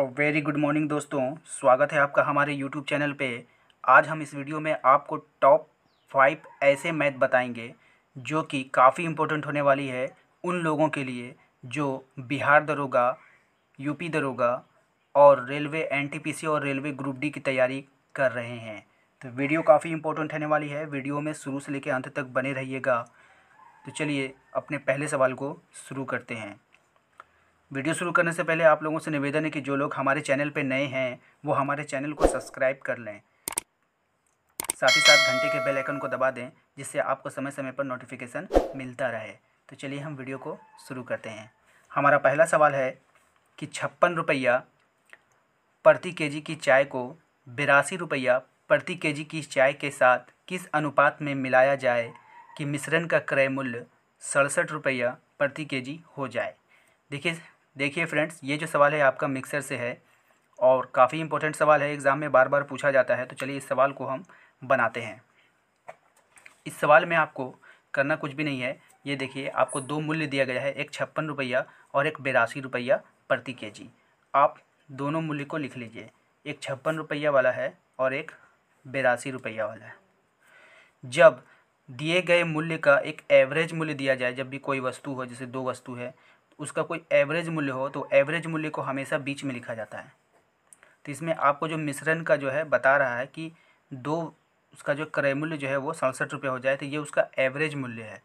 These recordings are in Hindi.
वेरी गुड मॉर्निंग दोस्तों स्वागत है आपका हमारे यूट्यूब चैनल पे आज हम इस वीडियो में आपको टॉप फाइव ऐसे मैथ बताएंगे जो कि काफ़ी इम्पोर्टेंट होने वाली है उन लोगों के लिए जो बिहार दरोगा यूपी दरोगा और रेलवे एनटीपीसी और रेलवे ग्रुप डी की तैयारी कर रहे हैं तो वीडियो काफ़ी इम्पोर्टेंट होने वाली है वीडियो में शुरू से लेकर अंत तक बने रहिएगा तो चलिए अपने पहले सवाल को शुरू करते हैं वीडियो शुरू करने से पहले आप लोगों से निवेदन है कि जो लोग हमारे चैनल पर नए हैं वो हमारे चैनल को सब्सक्राइब कर लें साथ ही साथ घंटे के बेल आइकन को दबा दें जिससे आपको समय समय पर नोटिफिकेशन मिलता रहे तो चलिए हम वीडियो को शुरू करते हैं हमारा पहला सवाल है कि छप्पन रुपया प्रति केजी की चाय को बिरासी रुपया प्रति केजी की चाय के साथ किस अनुपात में मिलाया जाए कि मिश्रण का क्रय मूल्य सड़सठ रुपया प्रति केजी हो जाए देखिए देखिए फ्रेंड्स ये जो सवाल है आपका मिक्सर से है और काफ़ी इंपॉर्टेंट सवाल है एग्ज़ाम में बार बार पूछा जाता है तो चलिए इस सवाल को हम बनाते हैं इस सवाल में आपको करना कुछ भी नहीं है ये देखिए आपको दो मूल्य दिया गया है एक छप्पन रुपया और एक बेरासी रुपया प्रति के जी आप दोनों मूल्य को लिख लीजिए एक छप्पन रुपया वाला है और एक बेरासी रुपया वाला है जब दिए गए मूल्य का एक एवरेज मूल्य दिया जाए जब भी कोई वस्तु हो जैसे दो वस्तु है उसका कोई एवरेज मूल्य हो तो एवरेज मूल्य को हमेशा बीच में लिखा जाता है तो इसमें आपको जो मिश्रण का जो है बता रहा है कि दो उसका जो क्रय मूल्य जो है वो सड़सठ रुपये हो जाए तो ये उसका एवरेज मूल्य है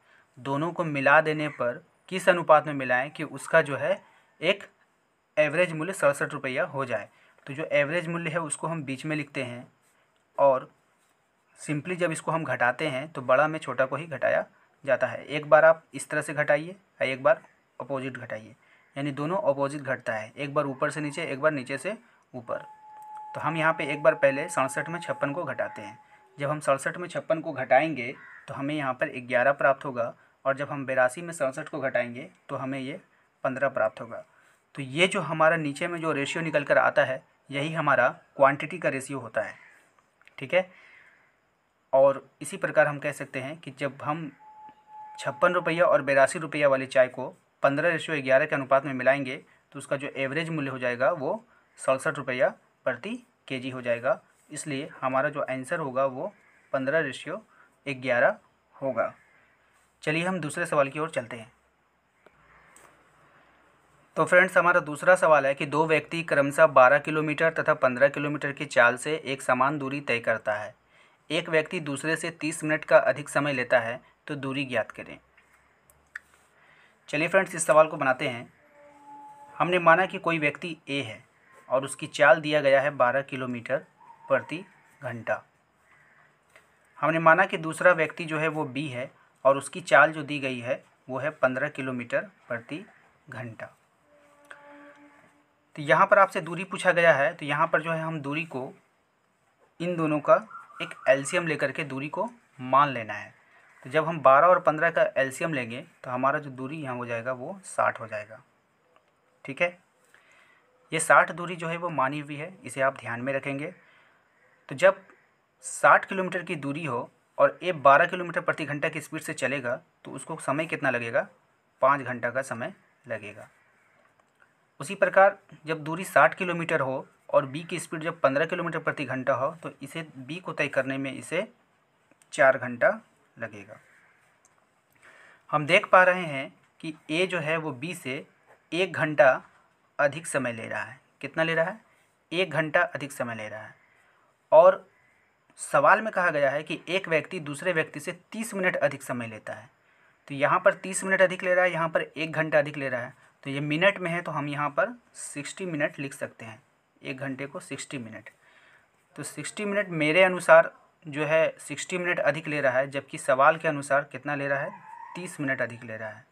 दोनों को मिला देने पर किस अनुपात में मिलाएं कि उसका जो है एक एवरेज मूल्य सड़सठ रुपया हो जाए तो जो एवरेज मूल्य है उसको हम बीच में लिखते हैं और सिंपली जब इसको हम घटाते हैं तो बड़ा में छोटा को ही घटाया जाता है एक बार आप इस तरह से घटाइए एक बार अपोजिट घटाइए यानी दोनों अपोजिट घटता है एक बार ऊपर से नीचे एक बार नीचे से ऊपर तो हम यहाँ पे एक बार पहले सड़सठ में छप्पन को घटाते हैं जब हम सड़सठ में छप्पन को घटाएंगे तो हमें यहाँ पर ग्यारह प्राप्त होगा और जब हम बेरासी में सड़सठ को घटाएंगे तो हमें ये पंद्रह प्राप्त होगा तो ये जो हमारा नीचे में जो रेशियो निकल कर आता है यही हमारा क्वांटिटी का रेशियो होता है ठीक है और इसी प्रकार हम कह सकते हैं कि जब हम छप्पन रुपया और बेरासी रुपया वाली चाय को पंद्रह रेशो ग्यारह के अनुपात में मिलाएंगे तो उसका जो एवरेज मूल्य हो जाएगा वो सड़सठ रुपया प्रति केजी हो जाएगा इसलिए हमारा जो आंसर होगा वो पंद्रह रेशियो ग्यारह होगा चलिए हम दूसरे सवाल की ओर चलते हैं तो फ्रेंड्स हमारा दूसरा सवाल है कि दो व्यक्ति क्रमशः बारह किलोमीटर तथा पंद्रह किलोमीटर की चाल से एक समान दूरी तय करता है एक व्यक्ति दूसरे से तीस मिनट का अधिक समय लेता है तो दूरी ज्ञात करें चलिए फ्रेंड्स इस सवाल को बनाते हैं हमने माना कि कोई व्यक्ति ए है और उसकी चाल दिया गया है बारह किलोमीटर प्रति घंटा हमने माना कि दूसरा व्यक्ति जो है वो बी है और उसकी चाल जो दी गई है वो है पंद्रह किलोमीटर प्रति घंटा तो यहाँ पर आपसे दूरी पूछा गया है तो यहाँ पर जो है हम दूरी को इन दोनों का एक एल्शियम लेकर के दूरी को मान लेना है तो जब हम बारह और पंद्रह का एल्सीयम लेंगे तो हमारा जो दूरी यहाँ हो जाएगा वो साठ हो जाएगा ठीक है ये साठ दूरी जो है वो मानी हुई है इसे आप ध्यान में रखेंगे तो जब साठ किलोमीटर की दूरी हो और ये बारह किलोमीटर प्रति घंटा की स्पीड से चलेगा तो उसको समय कितना लगेगा पाँच घंटा का समय लगेगा उसी प्रकार जब दूरी साठ किलोमीटर हो और बी की स्पीड जब पंद्रह किलोमीटर प्रति घंटा हो तो इसे बी को तय करने में इसे चार घंटा लगेगा हम देख पा रहे हैं कि ए जो है वो बी से एक घंटा अधिक समय ले रहा है कितना ले रहा है एक घंटा अधिक समय ले रहा है और सवाल में कहा गया है कि एक व्यक्ति दूसरे व्यक्ति से तीस मिनट अधिक समय लेता है तो यहाँ पर तीस मिनट अधिक ले रहा है यहाँ पर एक घंटा अधिक ले रहा है तो ये मिनट में है तो हम यहाँ पर सिक्सटी मिनट लिख सकते हैं एक घंटे को सिक्सटी मिनट तो सिक्सटी मिनट मेरे अनुसार जो है सिक्सटी मिनट अधिक ले रहा है जबकि सवाल के अनुसार कितना ले रहा है तीस मिनट अधिक ले रहा है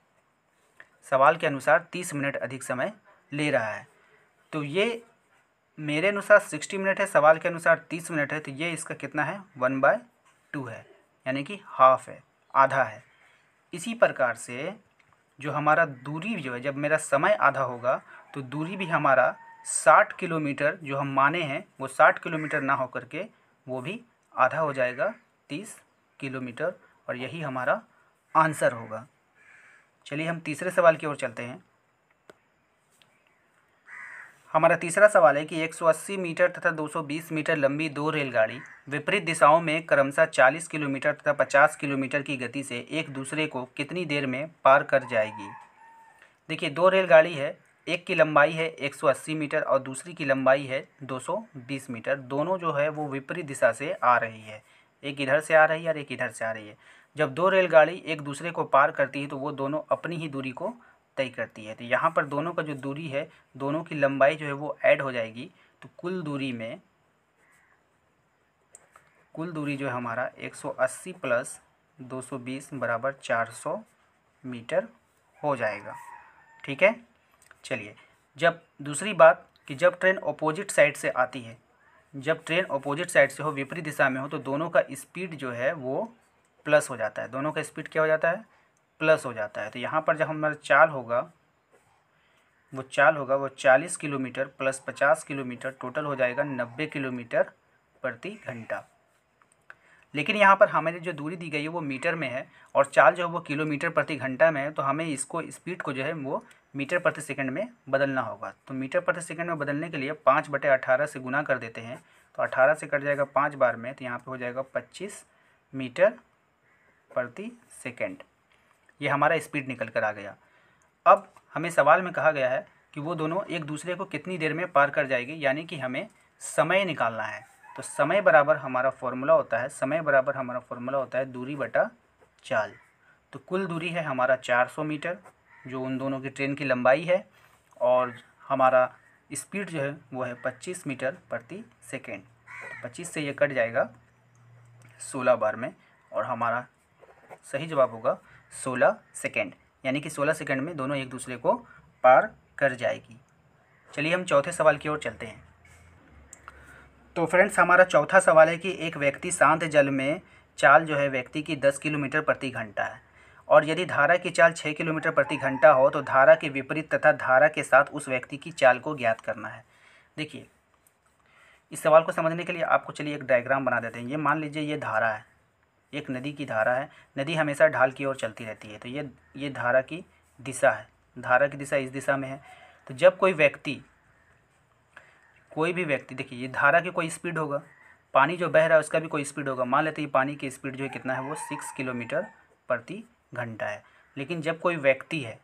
सवाल के अनुसार तीस मिनट अधिक समय ले रहा है तो ये मेरे अनुसार सिक्सटी मिनट है सवाल के अनुसार तीस मिनट है तो ये इसका कितना है वन बाय टू है यानी कि हाफ है आधा है इसी प्रकार से जो हमारा दूरी जो है जब मेरा समय आधा होगा तो दूरी भी हमारा साठ किलोमीटर जो हम माने हैं वो साठ किलोमीटर ना होकर के वो भी आधा हो जाएगा तीस किलोमीटर और यही हमारा आंसर होगा चलिए हम तीसरे सवाल की ओर चलते हैं हमारा तीसरा सवाल है कि 180 मीटर तथा 220 मीटर लंबी दो रेलगाड़ी विपरीत दिशाओं में क्रमशः 40 किलोमीटर तथा 50 किलोमीटर की गति से एक दूसरे को कितनी देर में पार कर जाएगी देखिए दो रेलगाड़ी है एक की लंबाई है 180 मीटर और दूसरी की लंबाई है 220 मीटर दोनों जो है वो विपरीत दिशा से आ रही है एक इधर से आ रही है और एक इधर से आ रही है जब दो रेलगाड़ी एक दूसरे को पार करती है तो वो दोनों अपनी ही दूरी को तय करती है तो यहाँ पर दोनों का जो दूरी है दोनों की लंबाई जो है वो ऐड हो जाएगी तो कुल दूरी में कुल दूरी जो है हमारा 180 प्लस 220 बराबर 400 मीटर हो जाएगा ठीक है चलिए जब दूसरी बात कि जब ट्रेन अपोजिट साइड से आती है जब ट्रेन अपोजिट साइड से हो विपरीत दिशा में हो तो दोनों का स्पीड जो है वो प्लस हो जाता है दोनों का स्पीड क्या हो जाता है प्लस हो जाता है तो यहाँ पर जब हमारा चाल होगा वो चाल होगा वो चालीस किलोमीटर प्लस पचास किलोमीटर टोटल हो जाएगा नब्बे किलोमीटर प्रति घंटा लेकिन यहाँ पर हमें जो दूरी दी गई है वो मीटर में है और चाल जो है वो किलोमीटर प्रति घंटा में है तो हमें इसको स्पीड को जो है वो मीटर प्रति सेकंड में बदलना होगा तो मीटर प्रति सेकंड में बदलने के लिए पाँच बटे अठारह से गुना कर देते हैं तो अठारह से कट जाएगा पाँच बार में तो यहाँ पर हो जाएगा पच्चीस मीटर प्रति सेकेंड ये हमारा स्पीड निकल कर आ गया अब हमें सवाल में कहा गया है कि वो दोनों एक दूसरे को कितनी देर में पार कर जाएगी यानी कि हमें समय निकालना है तो समय बराबर हमारा फॉर्मूला होता है समय बराबर हमारा फॉर्मूला होता है दूरी बटा चाल तो कुल दूरी है हमारा 400 मीटर जो उन दोनों की ट्रेन की लंबाई है और हमारा स्पीड जो है वो है पच्चीस मीटर प्रति सेकेंड तो पच्चीस से ये कट जाएगा सोलह बार में और हमारा सही जवाब होगा सोलह सेकेंड यानी कि 16 सेकेंड में दोनों एक दूसरे को पार कर जाएगी चलिए हम चौथे सवाल की ओर चलते हैं तो फ्रेंड्स हमारा चौथा सवाल है कि एक व्यक्ति शांत जल में चाल जो है व्यक्ति की दस किलोमीटर प्रति घंटा है और यदि धारा की चाल छः किलोमीटर प्रति घंटा हो तो धारा के विपरीत तथा धारा के साथ उस व्यक्ति की चाल को ज्ञात करना है देखिए इस सवाल को समझने के लिए आपको चलिए एक डायग्राम बना देते हैं ये मान लीजिए ये धारा है एक नदी की धारा है नदी हमेशा ढाल की ओर चलती रहती है तो ये ये धारा की दिशा है धारा की दिशा इस दिशा में है तो जब कोई व्यक्ति कोई भी व्यक्ति देखिए ये धारा की कोई स्पीड होगा पानी जो बह रहा है उसका भी कोई स्पीड होगा मान लेते हैं पानी की स्पीड जो है कितना है वो सिक्स किलोमीटर प्रति घंटा है लेकिन जब कोई व्यक्ति है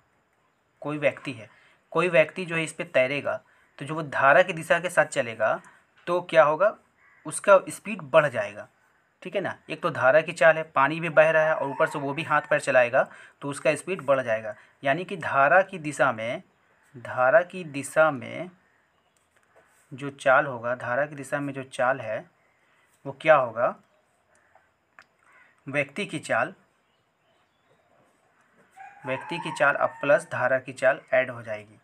कोई व्यक्ति है कोई व्यक्ति जो है इस पर तैरेगा तो जो वो धारा की दिशा के साथ चलेगा तो क्या होगा उसका स्पीड बढ़ जाएगा ठीक है ना एक तो धारा की चाल है पानी भी बह रहा है और ऊपर से वो भी हाथ पैर चलाएगा तो उसका स्पीड बढ़ जाएगा यानी कि धारा की दिशा में धारा की दिशा में जो चाल होगा धारा की दिशा में जो चाल है वो क्या होगा व्यक्ति की चाल व्यक्ति की चाल अब प्लस धारा की चाल ऐड हो जाएगी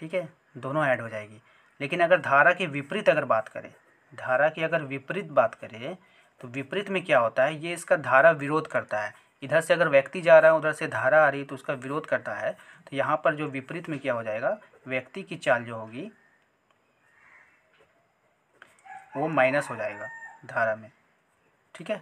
ठीक है दोनों ऐड हो जाएगी लेकिन अगर धारा के विपरीत अगर बात करें धारा की अगर विपरीत बात करें तो विपरीत में क्या होता है ये इसका धारा विरोध करता है इधर से अगर व्यक्ति जा रहा है उधर से धारा आ रही है तो उसका विरोध करता है तो यहाँ पर जो विपरीत में क्या हो जाएगा व्यक्ति की चाल जो होगी वो माइनस हो जाएगा धारा में ठीक है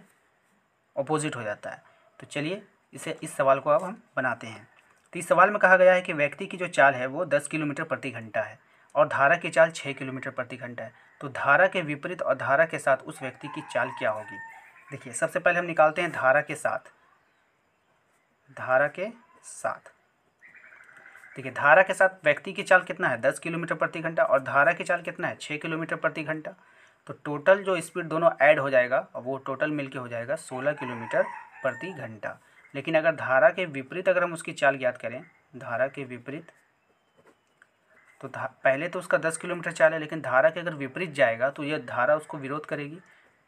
अपोजिट हो जाता है तो चलिए इसे इस सवाल को अब हम बनाते हैं तो इस सवाल में कहा गया है कि व्यक्ति की जो चाल है वो दस किलोमीटर प्रति घंटा है और धारा की चाल छः किलोमीटर प्रति घंटा है तो धारा के विपरीत और धारा के साथ उस व्यक्ति की चाल क्या होगी देखिए सबसे पहले हम निकालते हैं धारा के साथ धारा के साथ देखिए धारा के साथ व्यक्ति की चाल कितना है दस किलोमीटर प्रति घंटा और धारा की चाल कितना है छः किलोमीटर प्रति घंटा तो टोटल जो स्पीड दोनों ऐड हो जाएगा और वो टोटल मिलके हो जाएगा सोलह किलोमीटर प्रति घंटा लेकिन अगर धारा के विपरीत अगर हम उसकी चाल ज्ञात करें धारा के विपरीत तो पहले तो उसका दस किलोमीटर चाल है लेकिन धारा के अगर विपरीत जाएगा तो यह धारा उसको विरोध करेगी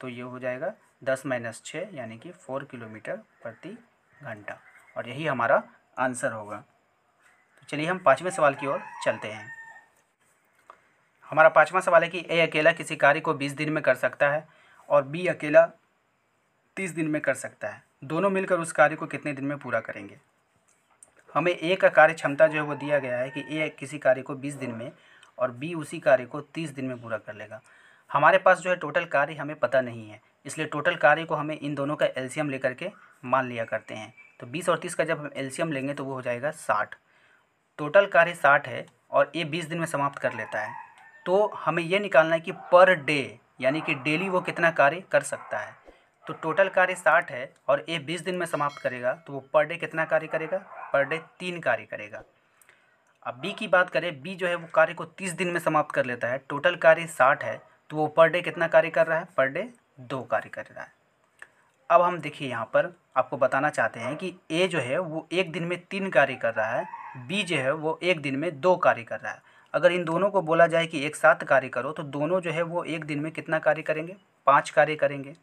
तो ये हो जाएगा दस माइनस छः यानी कि फोर किलोमीटर प्रति घंटा और यही हमारा आंसर होगा तो चलिए हम पाँचवें सवाल की ओर चलते हैं हमारा पाँचवा सवाल है कि ए अकेला किसी कार्य को बीस दिन में कर सकता है और बी अकेला तीस दिन में कर सकता है दोनों मिलकर उस कार्य को कितने दिन में पूरा करेंगे हमें ए का कार्य क्षमता जो है वो दिया गया है कि ए किसी कार्य को बीस दिन में और बी उसी कार्य को तीस दिन में पूरा कर लेगा हमारे पास जो है टोटल कार्य हमें पता नहीं है इसलिए टोटल कार्य को हमें इन दोनों का एल्शियम लेकर के मान लिया करते हैं तो बीस और तीस का जब हम एल्शियम लेंगे तो वो हो जाएगा साठ टोटल कार्य साठ है और ए बीस दिन में समाप्त कर लेता है तो हमें यह निकालना है कि पर डे यानी कि डेली वो कितना कार्य कर सकता है तो टोटल कार्य साठ है और ए बीस दिन में समाप्त करेगा तो वो पर डे कितना कार्य करेगा पर डे तीन कार्य करेगा अब बी की बात करें बी जो है वो कार्य को तीस दिन में समाप्त कर लेता है टोटल कार्य साठ है तो वो पर डे कितना कार्य कर रहा है पर डे दो कार्य कर रहा है अब हम देखिए यहाँ पर आपको बताना चाहते हैं कि ए जो है वो एक दिन में तीन कार्य कर रहा है बी जो है वो एक दिन में दो कार्य कर रहा है अगर इन दोनों को बोला जाए कि एक साथ कार्य करो तो दोनों जो है वो एक दिन में कितना कार्य करेंगे पाँच कार्य करेंगे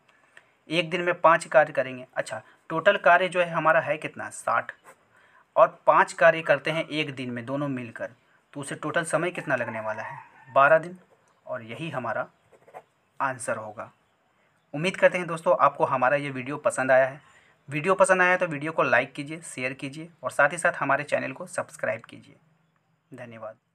एक दिन में पाँच कार्य करेंगे अच्छा टोटल कार्य जो है हमारा है कितना साठ और पाँच कार्य करते हैं एक दिन में दोनों मिलकर तो उसे टोटल समय कितना लगने वाला है बारह दिन और यही हमारा आंसर होगा उम्मीद करते हैं दोस्तों आपको हमारा ये वीडियो पसंद आया है वीडियो पसंद आया तो वीडियो को लाइक कीजिए शेयर कीजिए और साथ ही साथ हमारे चैनल को सब्सक्राइब कीजिए धन्यवाद